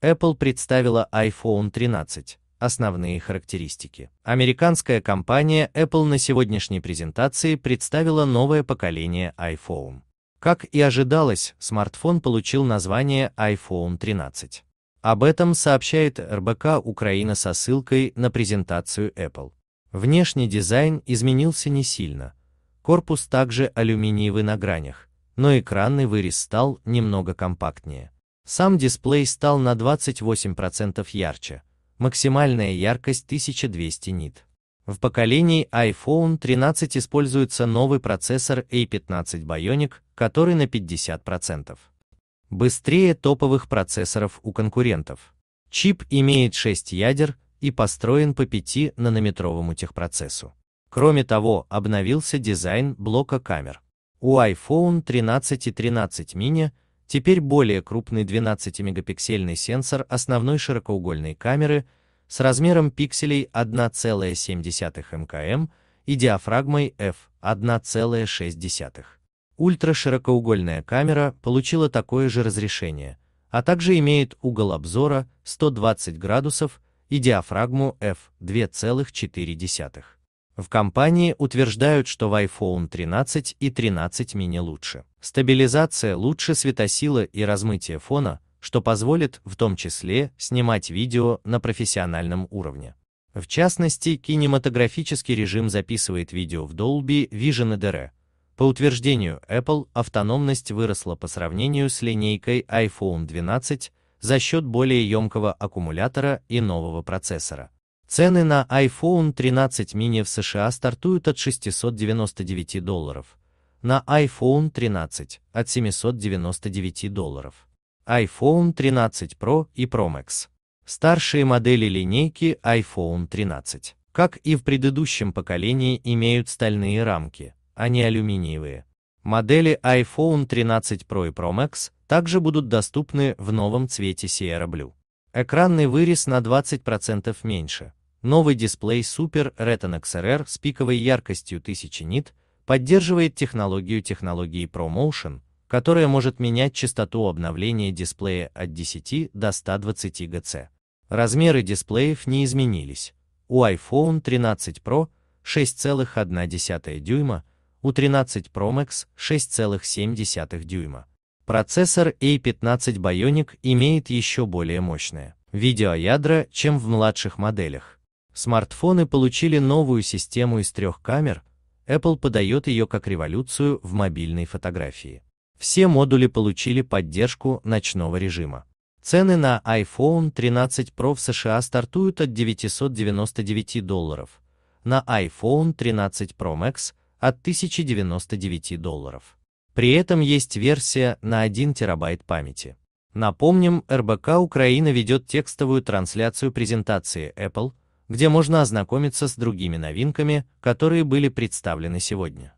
Apple представила iPhone 13. Основные характеристики. Американская компания Apple на сегодняшней презентации представила новое поколение iPhone. Как и ожидалось, смартфон получил название iPhone 13. Об этом сообщает РБК Украина со ссылкой на презентацию Apple. Внешний дизайн изменился не сильно. Корпус также алюминиевый на гранях, но экранный вырез стал немного компактнее. Сам дисплей стал на 28% ярче, максимальная яркость 1200 нит. В поколении iPhone 13 используется новый процессор A15 Bionic, который на 50% быстрее топовых процессоров у конкурентов. Чип имеет 6 ядер и построен по 5 нанометровому техпроцессу. Кроме того, обновился дизайн блока камер. У iPhone 13 и 13 mini Теперь более крупный 12-мегапиксельный сенсор основной широкоугольной камеры с размером пикселей 1,7 мкм и диафрагмой f 1,6. Ультраширокоугольная камера получила такое же разрешение, а также имеет угол обзора 120 градусов и диафрагму f 2,4. В компании утверждают, что в iPhone 13 и 13 mini лучше. Стабилизация лучше светосила и размытие фона, что позволит в том числе снимать видео на профессиональном уровне. В частности, кинематографический режим записывает видео в Dolby Vision HDR. По утверждению Apple, автономность выросла по сравнению с линейкой iPhone 12 за счет более емкого аккумулятора и нового процессора. Цены на iPhone 13 mini в США стартуют от 699 долларов, на iPhone 13 от 799 долларов, iPhone 13 Pro и Pro Max. Старшие модели линейки iPhone 13, как и в предыдущем поколении, имеют стальные рамки, а не алюминиевые. Модели iPhone 13 Pro и Pro Max также будут доступны в новом цвете Sierra Blue. Экранный вырез на 20% меньше. Новый дисплей Super Retina XR с пиковой яркостью 1000 нит – поддерживает технологию технологии ProMotion, которая может менять частоту обновления дисплея от 10 до 120 ГЦ. Размеры дисплеев не изменились. У iPhone 13 Pro 6,1 дюйма, у 13 Pro Max 6,7 дюйма. Процессор A15 Bionic имеет еще более мощное видеоядра, чем в младших моделях. Смартфоны получили новую систему из трех камер, Apple подает ее как революцию в мобильной фотографии. Все модули получили поддержку ночного режима. Цены на iPhone 13 Pro в США стартуют от 999 долларов, на iPhone 13 Pro Max от 1099 долларов. При этом есть версия на 1 терабайт памяти. Напомним, РБК Украина ведет текстовую трансляцию презентации Apple, где можно ознакомиться с другими новинками, которые были представлены сегодня.